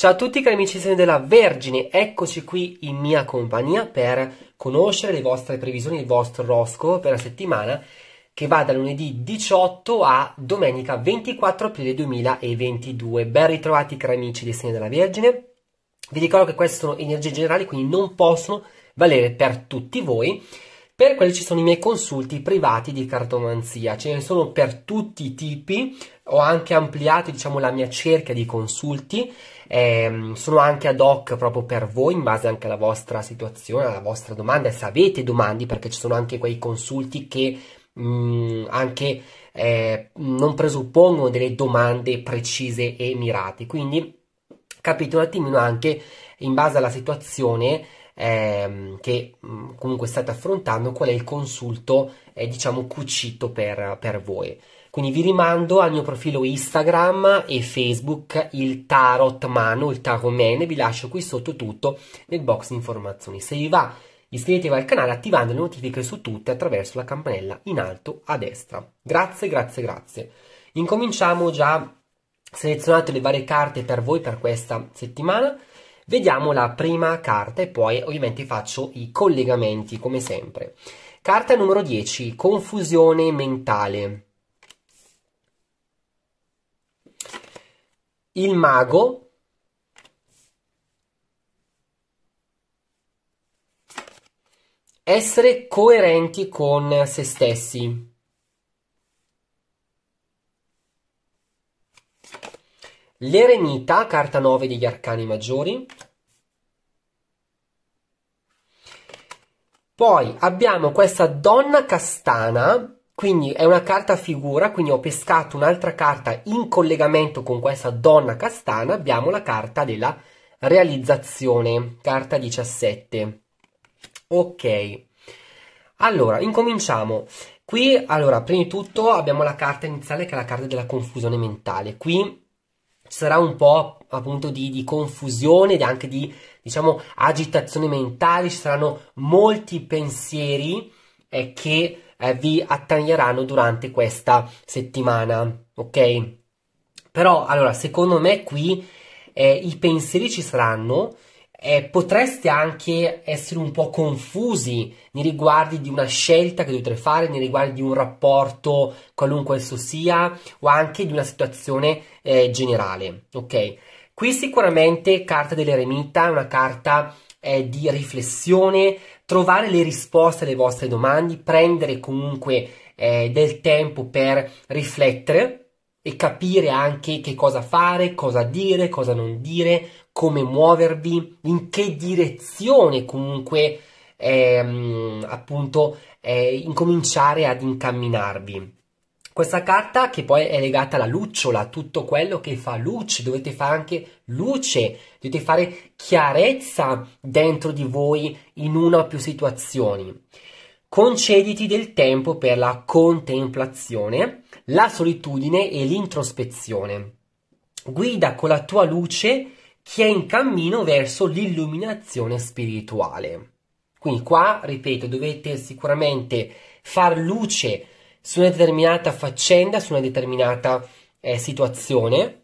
Ciao a tutti cari amici della Vergine, eccoci qui in mia compagnia per conoscere le vostre previsioni, il vostro oroscopo per la settimana che va da lunedì 18 a domenica 24 aprile 2022. Ben ritrovati cari amici dei segni della Vergine. Vi ricordo che queste sono energie generali, quindi non possono valere per tutti voi per quelli ci sono i miei consulti privati di cartomanzia, ce ne sono per tutti i tipi, ho anche ampliato diciamo, la mia cerchia di consulti, eh, sono anche ad hoc proprio per voi in base anche alla vostra situazione, alla vostra domanda e se avete domande perché ci sono anche quei consulti che mh, mm, anche eh, non presuppongono delle domande precise e mirate, quindi capite un attimino anche in base alla situazione ehm, che mm, comunque state affrontando, qual è il consulto eh, diciamo cucito per, per voi. Quindi vi rimando al mio profilo Instagram e Facebook, il Tarot Mano, il Tarot Man, vi lascio qui sotto tutto nel box informazioni. Se vi va, iscrivetevi al canale attivando le notifiche su tutte attraverso la campanella in alto a destra. Grazie, grazie, grazie. Incominciamo già selezionate le varie carte per voi per questa settimana Vediamo la prima carta e poi ovviamente faccio i collegamenti come sempre. Carta numero 10, confusione mentale. Il mago essere coerenti con se stessi. L'Eremita, carta 9 degli arcani maggiori. Poi abbiamo questa donna castana, quindi è una carta figura, quindi ho pescato un'altra carta in collegamento con questa donna castana, abbiamo la carta della realizzazione, carta 17. Ok, allora incominciamo. Qui, allora, prima di tutto abbiamo la carta iniziale che è la carta della confusione mentale. Qui sarà un po' appunto di, di confusione ed anche di diciamo agitazione mentale, ci saranno molti pensieri eh, che eh, vi attaglieranno durante questa settimana, ok? Però allora, secondo me qui eh, i pensieri ci saranno, eh, potreste anche essere un po' confusi nei riguardi di una scelta che dovete fare, nei riguardi di un rapporto qualunque esso sia o anche di una situazione eh, generale. Ok, qui sicuramente carta dell'eremita una carta eh, di riflessione, trovare le risposte alle vostre domande, prendere comunque eh, del tempo per riflettere e capire anche che cosa fare, cosa dire, cosa non dire, come muovervi, in che direzione comunque ehm, appunto eh, incominciare ad incamminarvi. Questa carta che poi è legata alla lucciola, tutto quello che fa luce, dovete fare anche luce, dovete fare chiarezza dentro di voi in una o più situazioni. Concediti del tempo per la contemplazione, la solitudine e l'introspezione. Guida con la tua luce chi è in cammino verso l'illuminazione spirituale. Quindi qua, ripeto, dovete sicuramente far luce su una determinata faccenda, su una determinata eh, situazione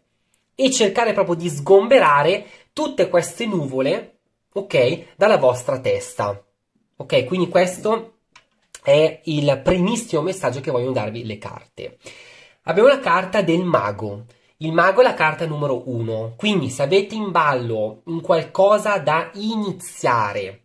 e cercare proprio di sgomberare tutte queste nuvole, ok, dalla vostra testa. Ok, quindi questo è il primissimo messaggio che vogliono darvi le carte. Abbiamo la carta del mago. Il mago è la carta numero uno, quindi se avete in ballo un qualcosa da iniziare,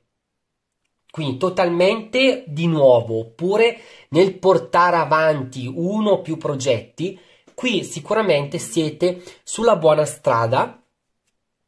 quindi totalmente di nuovo, oppure nel portare avanti uno o più progetti, qui sicuramente siete sulla buona strada,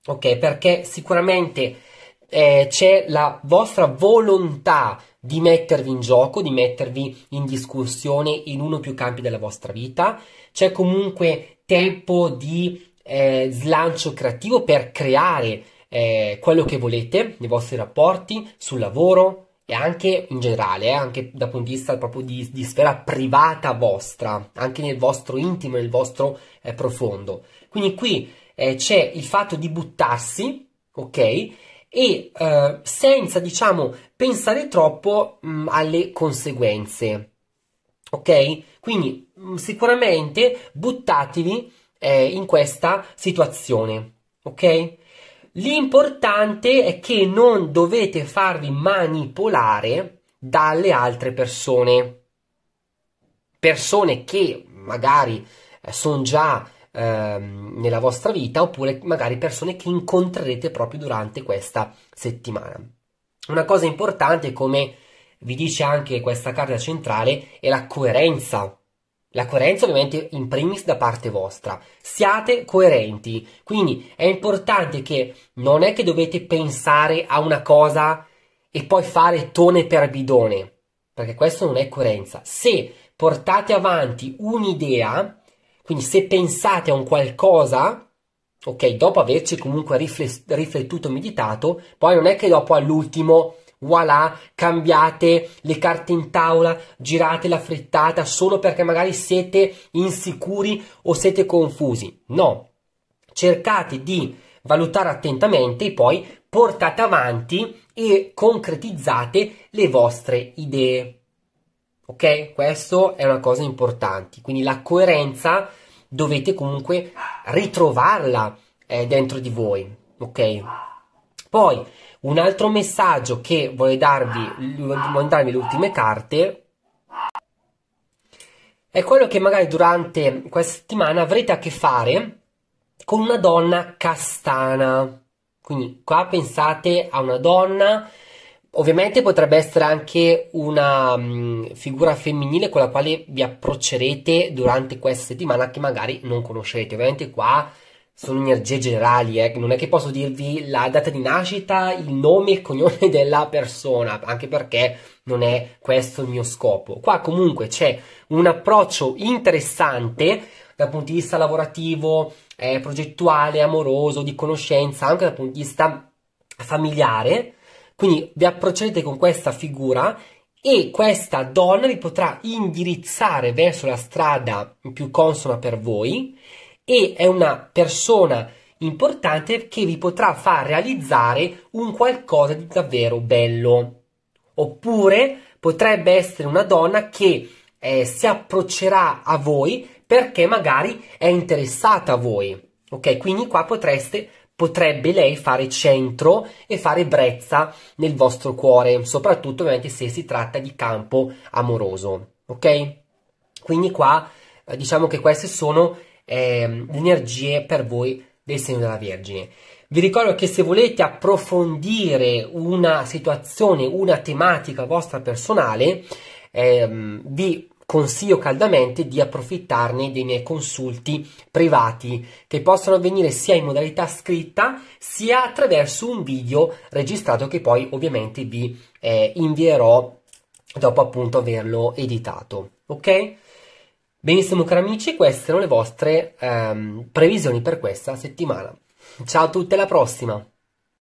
ok? Perché sicuramente eh, c'è la vostra volontà di mettervi in gioco, di mettervi in discussione in uno o più campi della vostra vita, c'è comunque tempo di eh, slancio creativo per creare eh, quello che volete nei vostri rapporti, sul lavoro e anche in generale, eh, anche dal punto di vista proprio di, di, sfera privata vostra, anche nel vostro intimo, nel vostro eh, profondo. Quindi qui eh, c'è il fatto di buttarsi, ok? e eh, senza, diciamo, pensare troppo mh, mm, alle conseguenze. Ok? Quindi mh, mm, sicuramente buttatevi eh, in questa situazione. Ok? L'importante è che non dovete farvi manipolare dalle altre persone. Persone che magari eh, sono già ehm, nella vostra vita oppure magari persone che incontrerete proprio durante questa settimana. Una cosa importante, come vi dice anche questa carta centrale, è la coerenza la coerenza ovviamente in primis da parte vostra. Siate coerenti, quindi è importante che non è che dovete pensare a una cosa e poi fare tone per bidone, perché questo non è coerenza. Se portate avanti un'idea, quindi se pensate a un qualcosa, ok, dopo averci comunque riflettuto, meditato, poi non è che dopo all'ultimo, voilà, cambiate le carte in tavola, girate la frittata solo perché magari siete insicuri o siete confusi. No, cercate di valutare attentamente e poi portate avanti e concretizzate le vostre idee. Ok? Questo è una cosa importante. Quindi la coerenza dovete comunque ritrovarla eh, dentro di voi. Ok? Poi un altro messaggio che voglio darvi, voglio le ultime carte è quello che magari durante questa settimana avrete a che fare con una donna castana. Quindi qua pensate a una donna Ovviamente potrebbe essere anche una mh, mm, figura femminile con la quale vi approccerete durante questa settimana che magari non conoscete. Ovviamente qua sono energie generali, eh. non è che posso dirvi la data di nascita, il nome e il cognome della persona, anche perché non è questo il mio scopo. Qua comunque c'è un approccio interessante dal punto di vista lavorativo, eh, progettuale, amoroso, di conoscenza, anche dal punto di vista familiare quindi vi approcciate con questa figura e questa donna vi potrà indirizzare verso la strada più consona per voi e è una persona importante che vi potrà far realizzare un qualcosa di davvero bello. Oppure potrebbe essere una donna che eh, si approccerà a voi perché magari è interessata a voi. Ok, quindi qua potreste potrebbe lei fare centro e fare brezza nel vostro cuore, soprattutto ovviamente se si tratta di campo amoroso, ok? Quindi qua eh, diciamo che queste sono eh, le energie per voi del segno della Vergine. Vi ricordo che se volete approfondire una situazione, una tematica vostra personale, eh, vi consiglio caldamente di approfittarne dei miei consulti privati che possono avvenire sia in modalità scritta sia attraverso un video registrato che poi ovviamente vi eh, invierò dopo appunto averlo editato ok benissimo cari amici queste erano le vostre ehm, previsioni per questa settimana ciao a tutti alla prossima